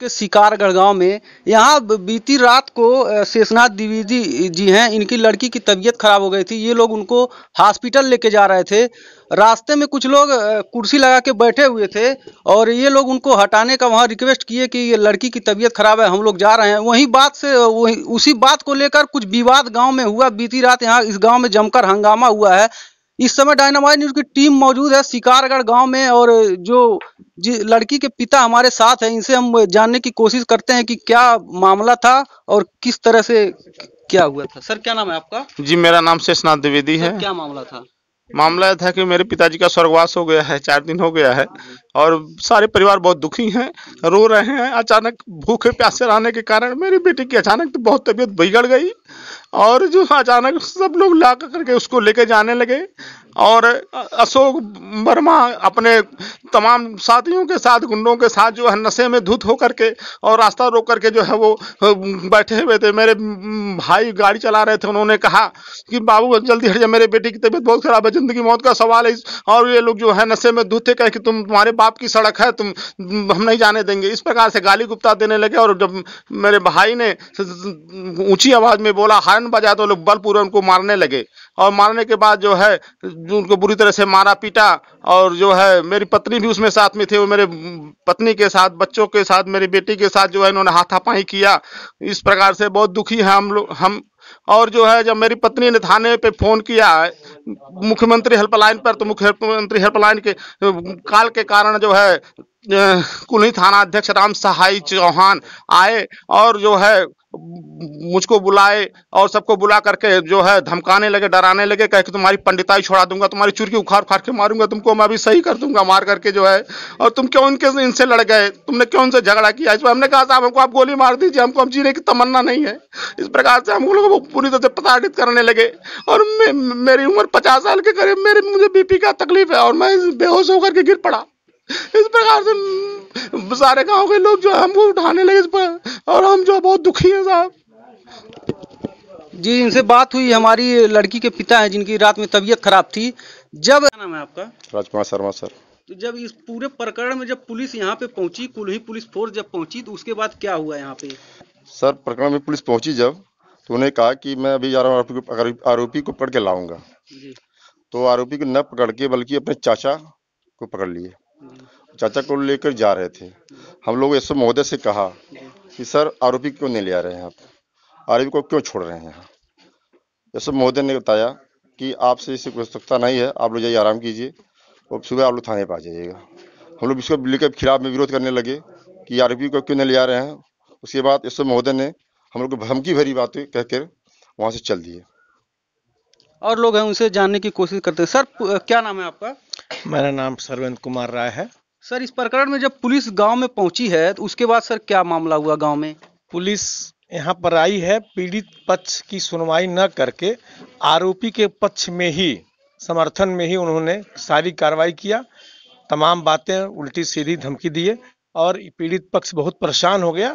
के शिकारगढ़ गांव में यहाँ बीती रात को शेषनाथ द्विवेदी जी हैं इनकी लड़की की तबीयत खराब हो गई थी ये लोग उनको हॉस्पिटल लेके जा रहे थे रास्ते में कुछ लोग कुर्सी लगा के बैठे हुए थे और ये लोग उनको हटाने का वहाँ रिक्वेस्ट किए कि ये लड़की की तबीयत खराब है हम लोग जा रहे हैं वहीं बात से वही उसी बात को लेकर कुछ विवाद गाँव में हुआ बीती रात यहाँ इस गाँव में जमकर हंगामा हुआ है इस समय डायनामाइट न्यूज की टीम मौजूद है शिकारगढ़ गांव में और जो लड़की के पिता हमारे साथ हैं इनसे हम जानने की कोशिश करते हैं कि क्या मामला था और किस तरह से क्या हुआ था सर क्या नाम है आपका जी मेरा नाम शेषनाथ द्विवेदी है क्या मामला था मामला था कि मेरे पिताजी का स्वर्गवास हो गया है चार दिन हो गया है और सारे परिवार बहुत दुखी हैं रो रहे हैं अचानक भूखे प्यासे रहने के कारण मेरी बेटी की अचानक तो बहुत तबीयत बिगड़ गई और जो अचानक सब लोग ला करके उसको लेके जाने लगे और अशोक वर्मा अपने तमाम साथियों के साथ गुंडों के साथ जो है नशे में धुत होकर के और रास्ता रोक करके जो है वो बैठे हुए थे मेरे भाई गाड़ी चला रहे थे उन्होंने कहा कि बाबू जल्दी हट जाए मेरे बेटे की तबीयत बहुत ख़राब है ज़िंदगी मौत का सवाल है और ये लोग जो है नशे में धुत थे कहे कि तुम तुम्हारे बाप की सड़क है तुम हम नहीं जाने देंगे इस प्रकार से गाली गुप्ता देने लगे और जब मेरे भाई ने ऊँची आवाज़ में बोला हारन बजा तो लोग बलपूर्वक उनको मारने लगे और मारने के बाद जो है उनको बुरी तरह से मारा पीटा और जो है मेरी पत्नी भी उसमें साथ में थे वो मेरे पत्नी के साथ बच्चों के साथ मेरी बेटी के साथ जो है इन्होंने हाथापाई किया इस प्रकार से बहुत दुखी हैं हम लोग हम और जो है जब मेरी पत्नी ने थाने पे फोन किया मुख्यमंत्री हेल्पलाइन पर तो मुख्यमंत्री हेल्पलाइन के काल के कारण जो है कुल्ही थाना अध्यक्ष राम सहाय चौहान आए और जो है मुझको बुलाए और सबको बुला करके जो है धमकाने लगे डराने लगे कह के तुम्हारी पंडिताई छोड़ा दूंगा तुम्हारी चुरकी उखाड़ उखाड़ के मारूंगा तुमको मैं अभी सही कर दूंगा मार करके जो है और तुम क्यों इनके इनसे लड़ गए तुमने क्यों उनसे झगड़ा किया इस पर हमने कहा साहब हमको आप गोली मार दीजिए हमको हम जीने की तमन्ना नहीं है इस प्रकार से हम लोगों को पूरी तरह से प्रताड़ित करने लगे और मेरी उम्र पचास साल के करीब मेरे मुझे बीपी का तकलीफ है और मैं बेहोश होकर के गिर पड़ा इस प्रकार से सारे गांव के लोग जो हमको उठाने लगे इस पर और हम जो बहुत दुखी हैं साहब जी इनसे बात हुई हमारी लड़की के पिता हैं जिनकी रात में तबीयत खराब थी जब क्या नाम है आपका राजकुमार शर्मा सर तो जब इस पूरे प्रकरण में जब पुलिस यहाँ पे पहुंची कुल्ही पुलिस फोर्स जब पहुंची तो उसके बाद क्या हुआ यहाँ पे सर प्रकरण में पुलिस पहुंची जब तो उन्हें कहा कि मैं अभी जा रहा हूँ आरोपी को आरोपी को पकड़ के लाऊंगा तो आरोपी को न पकड़ के बल्कि अपने चाचा को पकड़ लिए चाचा को लेकर जा रहे थे हम लोग एस महोदय से कहा कि सर आरोपी क्यों नहीं ले आ रहे हैं आप आरोपी को क्यों छोड़ रहे हैं यहाँ एस महोदय ने बताया कि आपसे इसे कोई सकता नहीं है आप लोग जाइए आराम कीजिए और सुबह आप लोग थाने पर आ जाइएगा हम लोग इसको लेकर खिलाफ में विरोध करने लगे कि आरोपी को क्यों नहीं ले आ रहे हैं उसके बाद एस महोदय ने हम लोग को धमकी भरी बात कहकर वहाँ से चल दिए और लोग हैं उनसे जानने की कोशिश करते हैं सर क्या नाम है आपका मेरा नाम सरवेंद्र कुमार राय है सर इस प्रकरण में जब पुलिस गांव में पहुंची है तो उसके बाद सर क्या मामला हुआ गांव में पुलिस यहाँ पर आई है पीड़ित पक्ष की सुनवाई न करके आरोपी के पक्ष में ही समर्थन में ही उन्होंने सारी कार्रवाई किया तमाम बातें उल्टी सीधी धमकी दिए और पीड़ित पक्ष बहुत परेशान हो गया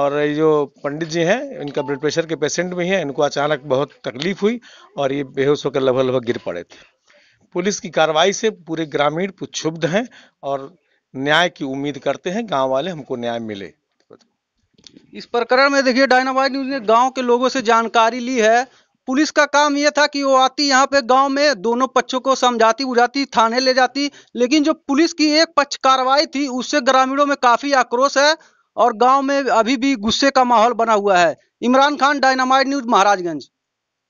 और ये जो पंडित जी हैं इनका ब्लड प्रेशर के पेशेंट भी हैं इनको अचानक बहुत तकलीफ हुई और ये बेहोश होकर लगभग लगभग गिर पड़े थे पुलिस की कार्रवाई से पूरे ग्रामीण क्षुब्ध हैं और न्याय की उम्मीद करते हैं गांव वाले हमको न्याय मिले इस प्रकरण में देखिए डायनामाइट न्यूज ने गांव के लोगों से जानकारी ली है पुलिस का काम यह था कि वो आती यहाँ पे गांव में दोनों पक्षों को समझाती बुझाती थाने ले जाती लेकिन जो पुलिस की एक पक्ष कार्रवाई थी उससे ग्रामीणों में काफी आक्रोश है और गांव में अभी भी गुस्से का माहौल बना हुआ है इमरान खान डायनामाइट न्यूज महाराजगंज